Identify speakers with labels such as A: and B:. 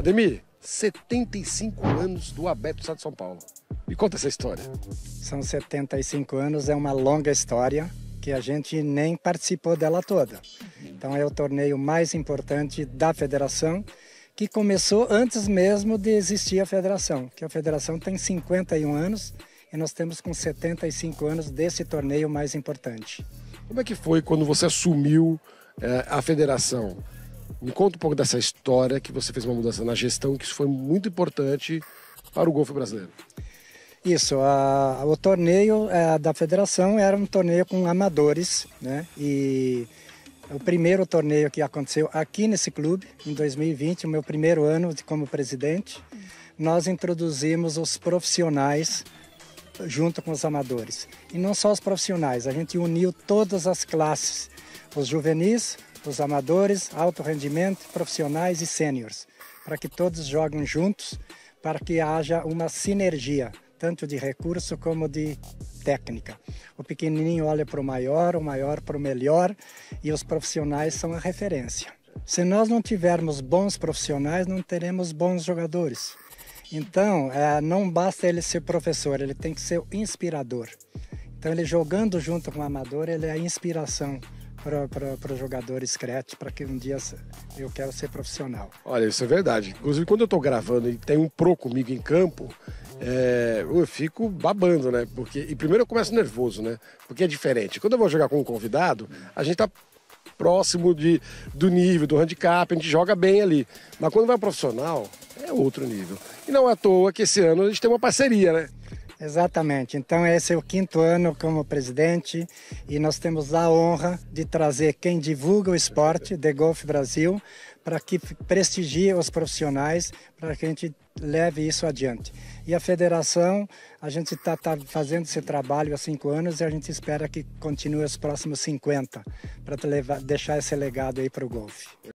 A: Ademir, 75 anos do Abeto Estado de São Paulo. Me conta essa história.
B: São 75 anos, é uma longa história que a gente nem participou dela toda. Então é o torneio mais importante da federação, que começou antes mesmo de existir a federação, que a federação tem 51 anos e nós temos com 75 anos desse torneio mais importante.
A: Como é que foi quando você assumiu é, a federação? Me conta um pouco dessa história que você fez uma
B: mudança na gestão, que isso foi muito importante para o golfe brasileiro. Isso, a, o torneio a, é, da federação era um torneio com amadores, né? E o primeiro torneio que aconteceu aqui nesse clube, em 2020, o meu primeiro ano como presidente, nós introduzimos os profissionais junto com os amadores. E não só os profissionais, a gente uniu todas as classes, os juvenis, os amadores, alto rendimento, profissionais e sêniores, para que todos joguem juntos, para que haja uma sinergia, tanto de recurso como de técnica. O pequenininho olha para o maior, o maior para o melhor e os profissionais são a referência. Se nós não tivermos bons profissionais, não teremos bons jogadores. Então, é, não basta ele ser professor, ele tem que ser inspirador. Então, ele jogando junto com o amador, ele é a inspiração para jogadores cretos, para que um dia eu quero ser profissional.
A: Olha, isso é verdade. Inclusive, quando eu estou gravando e tem um pro comigo em campo, é, eu fico babando, né? Porque, e primeiro eu começo nervoso, né? Porque é diferente. Quando eu vou jogar com um convidado, a gente tá próximo de, do nível, do handicap, a gente joga bem ali. Mas quando vai um profissional, é outro nível.
B: E não é à toa que esse ano a gente tem uma parceria, né? Exatamente. Então, esse é o quinto ano como presidente e nós temos a honra de trazer quem divulga o esporte o Golf Brasil para que prestigie os profissionais, para que a gente leve isso adiante. E a federação, a gente está tá fazendo esse trabalho há cinco anos e a gente espera que continue os próximos 50 para deixar esse legado aí para o golfe.